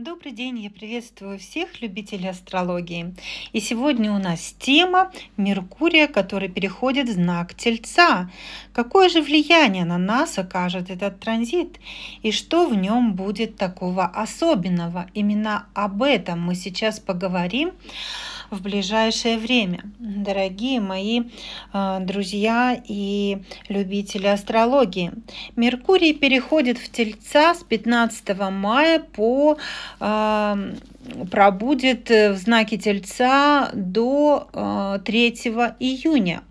Добрый день, я приветствую всех любителей астрологии. И сегодня у нас тема Меркурия, который переходит в знак Тельца. Какое же влияние на нас окажет этот транзит? И что в нем будет такого особенного? Именно об этом мы сейчас поговорим в ближайшее время. Дорогие мои э, друзья и любители астрологии, Меркурий переходит в Тельца с 15 мая по э, пробудет в знаке Тельца до 3 э, июня.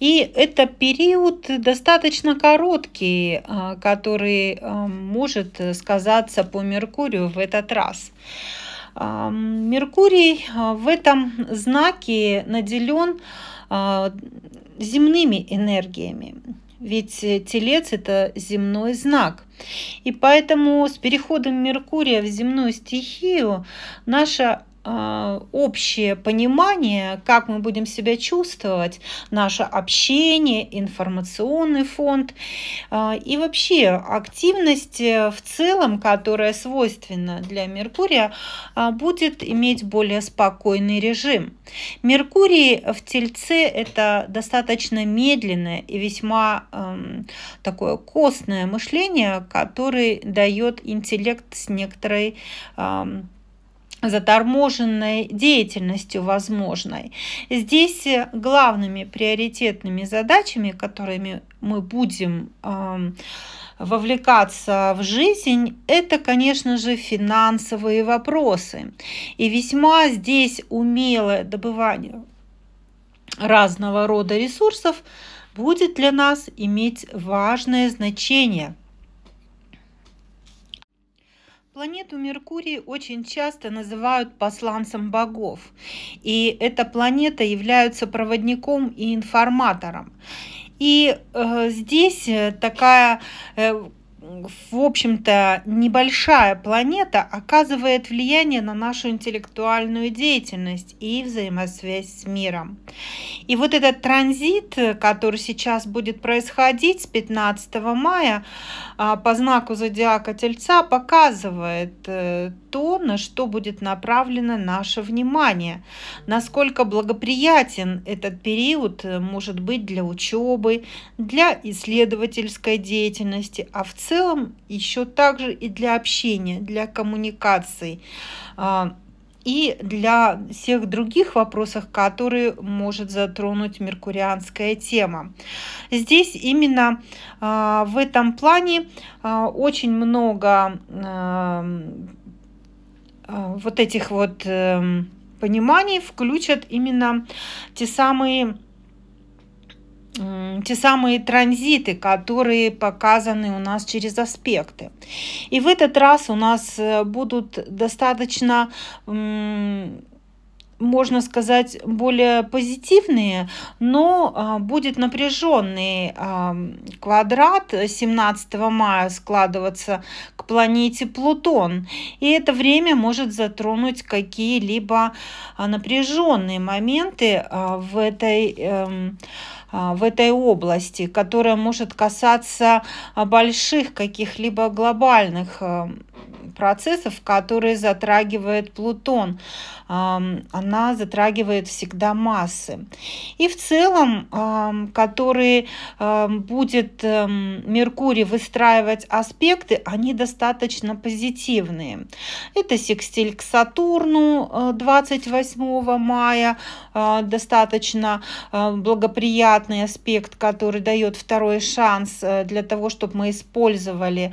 И это период достаточно короткий, который может сказаться по Меркурию в этот раз. Меркурий а, в этом знаке наделен а, земными энергиями. Ведь э, телец – это земной знак. И поэтому с переходом Меркурия в земную стихию наша а, общее понимание, как мы будем себя чувствовать, наше общение, информационный фонд а, и вообще активность э, в целом, которая свойственна для Меркурия, а, будет иметь более спокойный режим. Меркурий в Тельце – это достаточно медленное и весьма эм, такое костное мышление, которое дает интеллект с некоторой эм, заторможенной деятельностью возможной. Здесь э, главными приоритетными задачами, которыми мы будем эм, вовлекаться в жизнь, это, конечно же, финансовые вопросы. И весьма здесь умелое добывание разного рода ресурсов будет для нас иметь важное значение – Планету Меркурий очень часто называют посланцем богов, и эта планета является проводником и информатором. И э, здесь э, такая э, в общем-то, небольшая планета оказывает влияние на нашу интеллектуальную деятельность и взаимосвязь с миром. И вот этот транзит, который сейчас будет происходить с 15 мая а, по знаку зодиака Тельца, показывает э, то, на что будет направлено наше внимание, насколько благоприятен этот период э, может быть для учебы, для исследовательской деятельности, а в целом целом еще также и для общения, для коммуникации а, и для всех других вопросов, которые может затронуть меркурианская тема. Здесь именно а, в этом плане а, очень много вот этих вот эм, пониманий включат именно те самые те самые транзиты, которые показаны у нас через аспекты. И в этот раз у нас э, будут достаточно можно сказать, более позитивные, но а, будет напряженный а, квадрат 17 мая складываться к планете Плутон. И это время может затронуть какие-либо а, напряженные моменты в этой эм, а, в этой области, которая может касаться а, больших каких-либо глобальных а, процессов, которые затрагивает Плутон. Она затрагивает всегда массы. И в целом, которые будет Меркурий выстраивать аспекты, они достаточно позитивные. Это секстиль к Сатурну 28 э, мая, э, достаточно э, благоприятный аспект, который дает второй шанс для того, чтобы мы использовали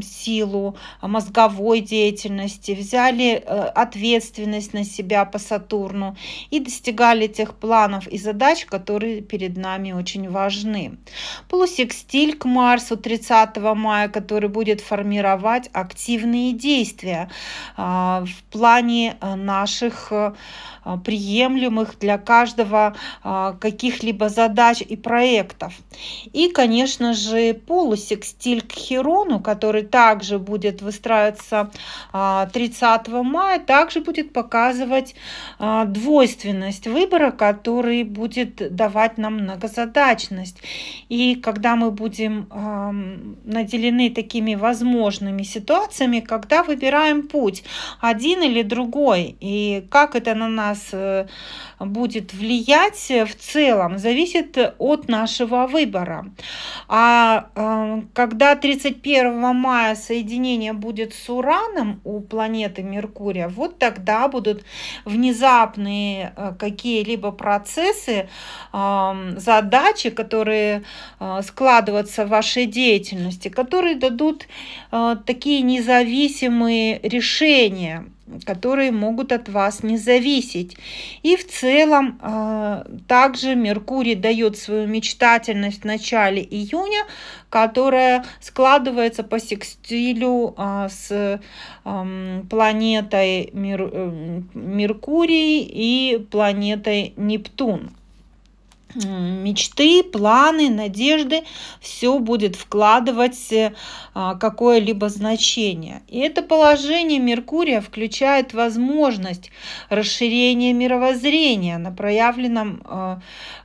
силу мозговой деятельности, взяли э, ответственность на себя по Сатурну и достигали тех планов и задач, которые перед нами очень важны. Полусекстиль к Марсу 30 мая, который будет формировать активные действия а, в плане э, наших э, приемлемых для каждого а, каких-либо задач и проектов. И, конечно же, полусекстиль к Херону, который также будет в выстраиваться 30 а, мая, также будет показывать а, двойственность выбора, который будет давать нам многозадачность. И когда мы будем наделены такими возможными ситуациями, когда выбираем путь, один или другой, и как это на нас э, будет влиять э, в целом, зависит от нашего выбора. А э, когда 31 мая соединение будет с Ураном у планеты Меркурия, вот тогда будут внезапные э, какие-либо процессы, задачи, которые э, складываются в вашей деятельности, которые дадут э, такие независимые решения которые могут от вас не зависеть. И в целом а, также Меркурий дает свою мечтательность в начале июня, которая складывается по секстилю а, с планетой э, Меркурий и планетой Нептун мечты, планы, надежды, все будет вкладывать э, а, какое-либо значение. И это положение Меркурия включает возможность расширения мировоззрения на проявленном э,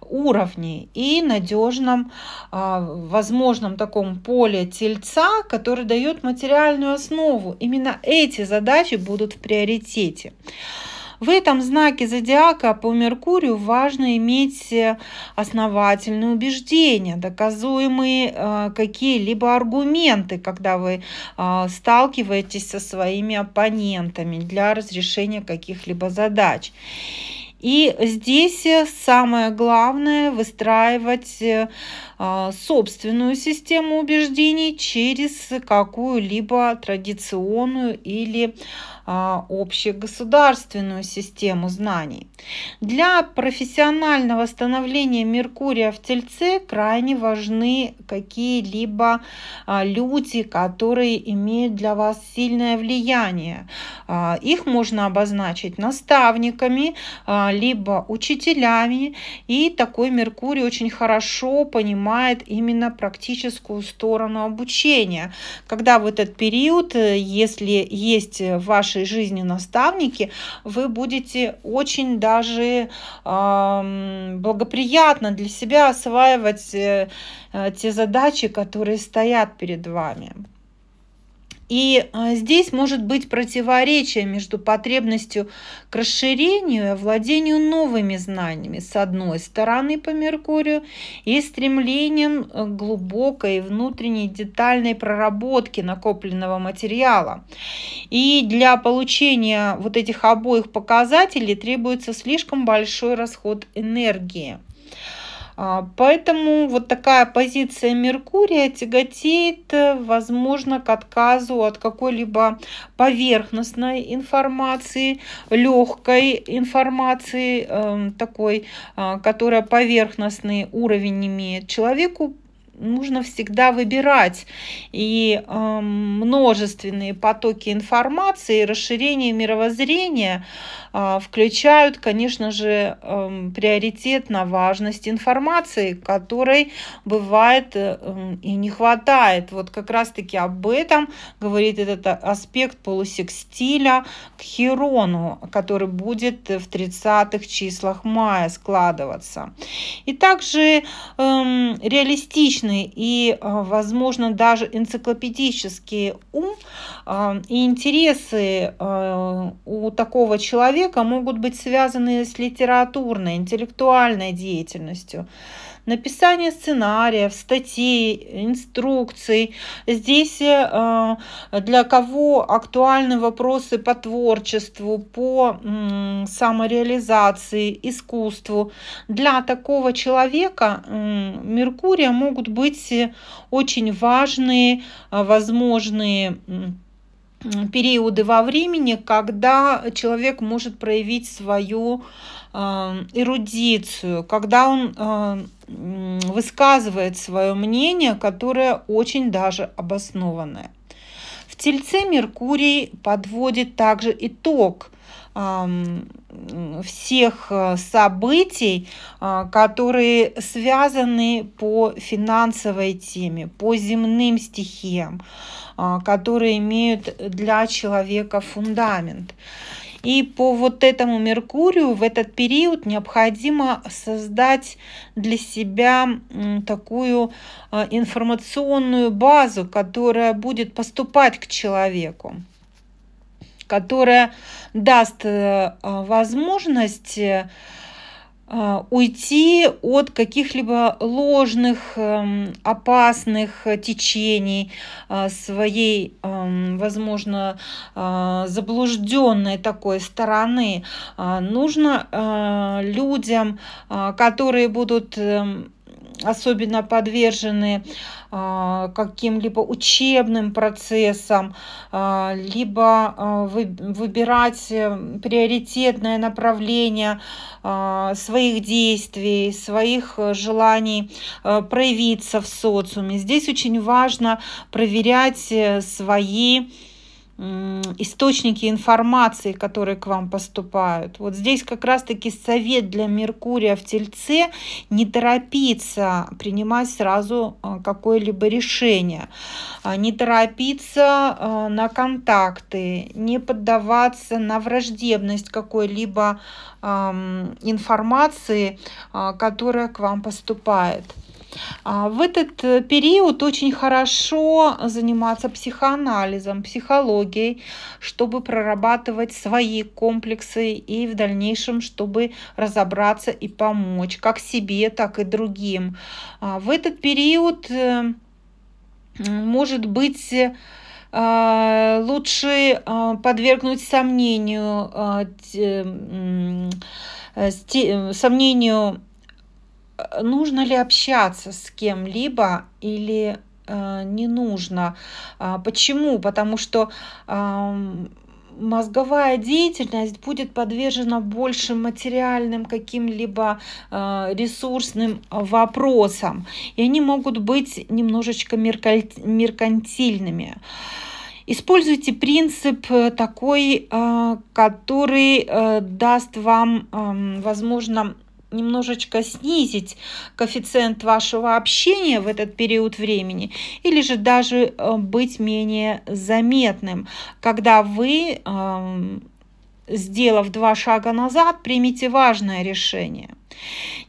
уровне и надежном, а, возможном таком поле тельца, который дает материальную основу. Именно эти задачи будут в приоритете. В этом знаке зодиака по Меркурию важно иметь э, основательные убеждения, доказуемые э, какие-либо аргументы, когда вы э, сталкиваетесь со своими оппонентами для разрешения каких-либо задач. И здесь самое главное выстраивать а, собственную систему убеждений через какую-либо традиционную или а, общегосударственную систему знаний. Для профессионального становления Меркурия в Тельце крайне важны какие-либо а, люди, которые имеют для вас сильное влияние. Их можно обозначить наставниками, либо учителями. И такой Меркурий очень хорошо понимает понимает именно практическую сторону обучения. Когда в этот период, э, если есть в вашей жизни наставники, вы будете очень даже э, благоприятно для себя осваивать э, э, те задачи, которые стоят перед вами. И а, здесь может быть противоречие между потребностью к расширению и овладению новыми знаниями с одной стороны по Меркурию и стремлением э, к глубокой внутренней детальной проработки накопленного материала. И для получения вот этих обоих показателей требуется слишком большой расход энергии. А, поэтому вот такая позиция Меркурия тяготеет, э, возможно, к отказу от какой-либо поверхностной информации, легкой информации, эм, такой, а, которая поверхностный уровень имеет. Человеку нужно всегда выбирать и э, множественные потоки информации, и расширение мировоззрения э, включают, конечно же, э, приоритет на важность информации, которой бывает э, эм, и не хватает. Вот как раз-таки об этом говорит этот а, аспект полусекстиля к Херону, который будет э, в 30-х числах мая складываться. И также э, реалистичный научный и, а, возможно, даже энциклопедический ум а, и интересы а, у такого человека могут быть связаны с литературной, интеллектуальной деятельностью написание сценариев, статей, инструкций. Здесь э, для кого актуальны вопросы по творчеству, по самореализации, искусству. Для такого человека Меркурия могут быть очень важные э, возможные периоды во времени, когда человек может проявить свою Эм, эрудицию, когда он э, высказывает свое мнение, которое очень даже обоснованное. В Тельце Меркурий подводит также итог эм, всех э, событий, э, которые связаны по финансовой теме, по земным стихиям, которые имеют для человека фундамент. И по вот этому Меркурию в этот период необходимо создать для себя такую а, информационную базу, которая будет поступать к человеку которая даст э, возможность а, уйти от каких-либо ложных, эм, опасных э, течений а, своей, эм, возможно, а, заблужденной такой стороны. Нужно людям, которые будут эм, особенно подвержены а, каким-либо учебным процессам, а, либо а, выбирать э, приоритетное направление своих действий, своих э, желаний э, проявиться в социуме. Здесь очень важно проверять свои источники информации, которые к вам поступают. Вот здесь как раз-таки совет для Меркурия в Тельце – не торопиться принимать сразу э, какое-либо решение, а не торопиться э, на контакты, не поддаваться на враждебность какой-либо информации, а, которая к вам поступает. А, в этот э, период очень хорошо заниматься психоанализом, психологией, чтобы прорабатывать свои комплексы и в дальнейшем, чтобы разобраться и помочь как себе, так и другим. А, в этот период, э, может быть, э, лучше подвергнуть сомнению сомнению Э, нужно ли общаться с кем-либо или э, не нужно. А, почему? Потому что э, мозговая деятельность будет подвержена большим материальным каким-либо э, ресурсным вопросам, и они могут быть немножечко меркантильными. Используйте принцип э, такой, э, который даст вам, эм, возможно, немножечко снизить коэффициент вашего общения в этот период времени или же даже э, быть менее заметным, когда вы эм, сделав два шага назад, примите важное решение.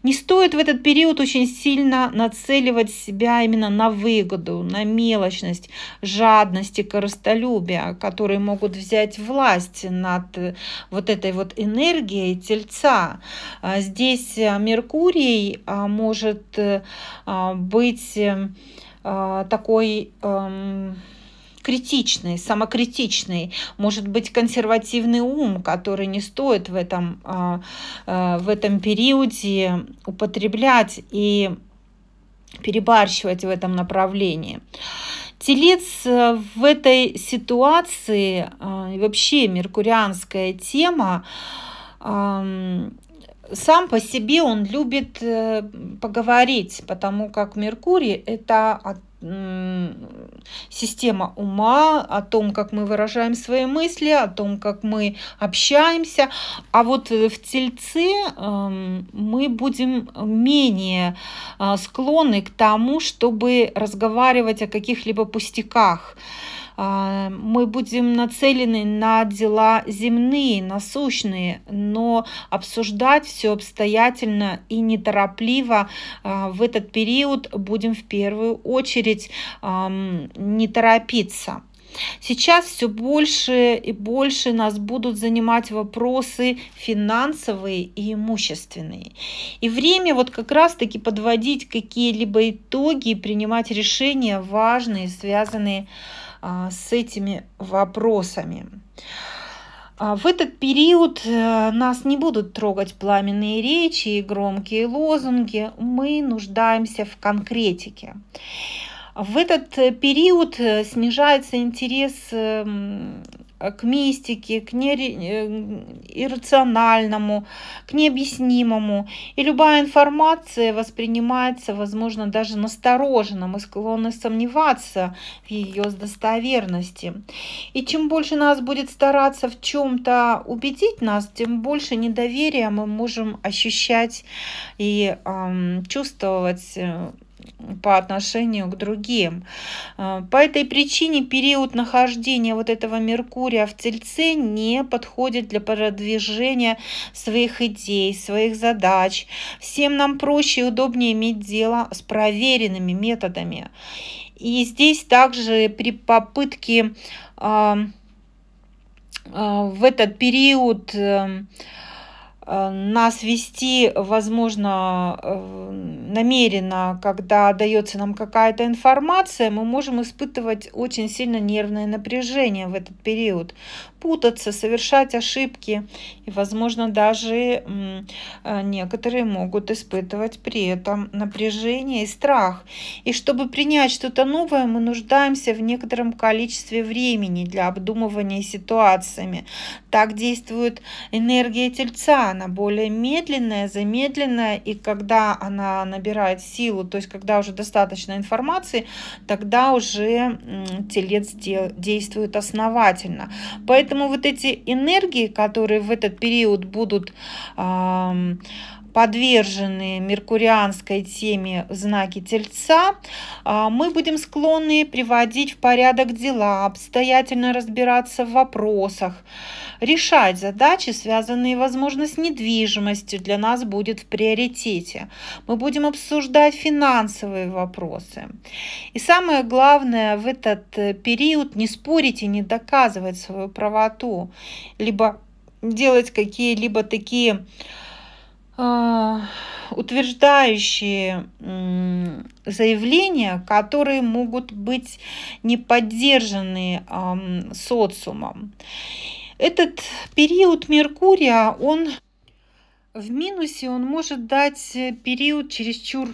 Не стоит в этот период очень сильно нацеливать себя именно на выгоду, на мелочность, жадность и корыстолюбие, которые могут взять власть над э, вот этой вот энергией тельца. А, здесь э, Меркурий а, может э, а, быть такой эм, критичный, самокритичный, может быть консервативный ум, который не стоит в этом, а, а, в этом периоде употреблять и перебарщивать в этом направлении. Телец в этой ситуации, а, вообще меркурианская тема, сам по себе он любит э, поговорить, потому как Меркурий – это система ума, о том, как мы выражаем свои мысли, о том, как мы общаемся. А вот э, в тельце эм, мы будем менее э, склонны к тому, чтобы разговаривать о каких-либо пустяках. А, мы будем нацелены на дела земные, насущные, но обсуждать все обстоятельно и неторопливо а, в этот период будем в первую очередь не торопиться. Сейчас все больше и больше нас будут занимать вопросы финансовые и имущественные. И время вот как раз-таки подводить какие-либо итоги принимать решения важные, связанные с а, с этими вопросами. А, в этот период э, нас не будут трогать пламенные речи и громкие лозунги. Мы нуждаемся в конкретике. В этот э, период э, снижается интерес эм, Э, к мистике, к неиррациональному, э, к необъяснимому. И любая информация воспринимается, возможно, даже настороженно. Мы склонны сомневаться в ее достоверности. И чем больше нас будет стараться в чем-то убедить нас, тем больше недоверия мы можем ощущать и эм, чувствовать э, по отношению к другим. Э, по этой причине период нахождения вот этого Меркурия в Тельце не подходит для продвижения своих идей, своих задач. Всем нам проще и удобнее иметь дело с проверенными методами. И здесь также при попытке э, э, в этот период Э, нас вести, возможно, э, намеренно, когда дается нам какая-то информация, мы можем испытывать очень сильно нервное напряжение в этот период, путаться, совершать ошибки. И, возможно, даже э, некоторые могут испытывать при этом напряжение и страх. И чтобы принять что-то новое, мы нуждаемся в некотором количестве времени для обдумывания ситуациями. Так действует энергия тельца, она более медленная, замедленная, и когда она набирает силу, то есть когда уже достаточно информации, тогда уже телец действует основательно. Поэтому вот эти энергии, которые в этот период будут... Э, подвержены меркурианской теме знаки Тельца, а, мы будем склонны приводить в порядок дела, обстоятельно разбираться в вопросах, решать задачи, связанные, возможно, с недвижимостью, для нас будет в приоритете. Мы будем обсуждать финансовые вопросы. И самое главное, в этот э, период не спорить и не доказывать свою правоту, либо делать какие-либо такие а, утверждающие заявления, которые могут быть не поддержаны социумом. Этот период Меркурия, он в минусе, он может дать период чересчур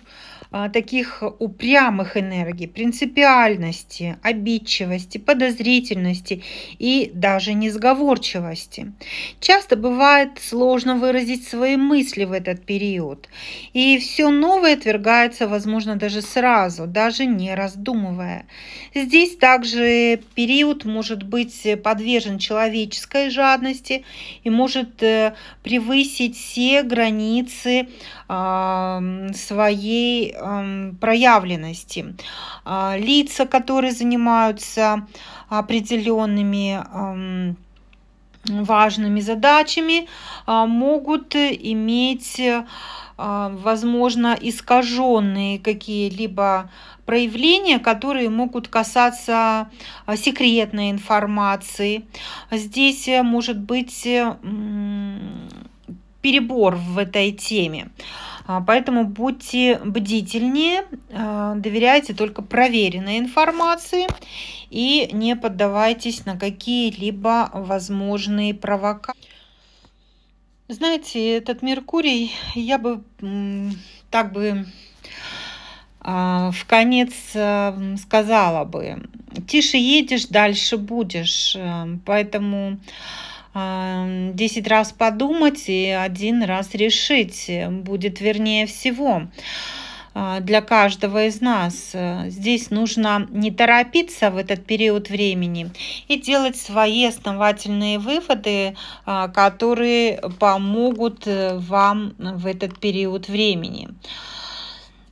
а, таких упрямых энергий, принципиальности, обидчивости, подозрительности и даже несговорчивости. Часто бывает сложно выразить свои мысли в этот период, и все новое отвергается, возможно, даже сразу, даже не раздумывая. Здесь также период может быть подвержен человеческой жадности и может э, превысить все границы своей Эм, проявленности. А, лица, которые занимаются определенными эм, важными задачами, а, могут иметь э, возможно, искаженные какие-либо проявления, которые могут касаться э, секретной информации. Здесь э, может быть перебор в этой теме. А, поэтому будьте бдительнее, а, доверяйте только проверенной информации и не поддавайтесь на какие-либо возможные провокации. Знаете, этот Меркурий, я бы так бы а, в конец сказала бы, тише едешь, дальше будешь. Э, поэтому 10 раз подумать и один раз решить будет вернее всего а, для каждого из нас. Э, здесь нужно не торопиться в этот период времени и делать свои основательные выводы, а, которые помогут э, вам в этот период времени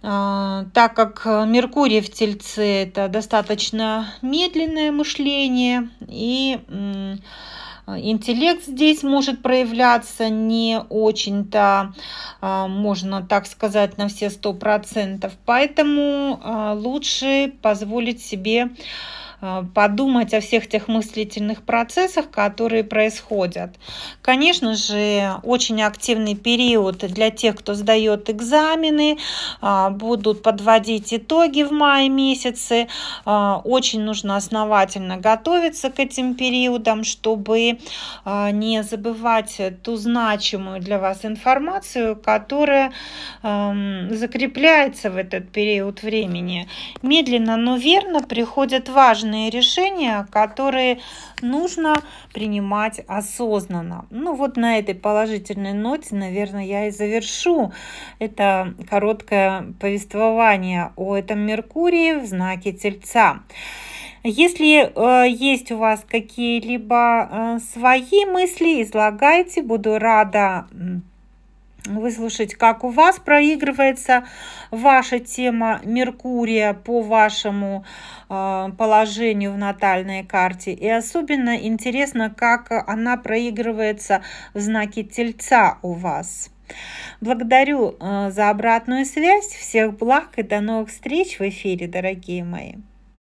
а, так как Меркурий в Тельце – это достаточно медленное мышление, и а, интеллект здесь может проявляться не очень-то, а, можно так сказать, на все сто процентов. Поэтому а, лучше позволить себе Э, подумать о всех тех мыслительных процессах, которые происходят. Конечно же, очень активный период для тех, кто сдает экзамены, а, будут подводить итоги в мае месяце. А, очень нужно основательно готовиться к этим периодам, чтобы а, не забывать ту значимую для вас информацию, которая эм, закрепляется в этот период времени. Медленно, но верно приходят важные важные решения, которые нужно принимать осознанно. Ну вот на этой положительной ноте, наверное, я и завершу это короткое повествование о этом Меркурии в знаке Тельца. Если э, есть у вас какие-либо э, свои мысли, излагайте. Буду рада выслушать, как у вас проигрывается ваша тема Меркурия по вашему а, положению в натальной карте. И особенно интересно, как она проигрывается в знаке Тельца у вас. Благодарю а, за обратную связь. Всех благ и до новых встреч в эфире, дорогие мои.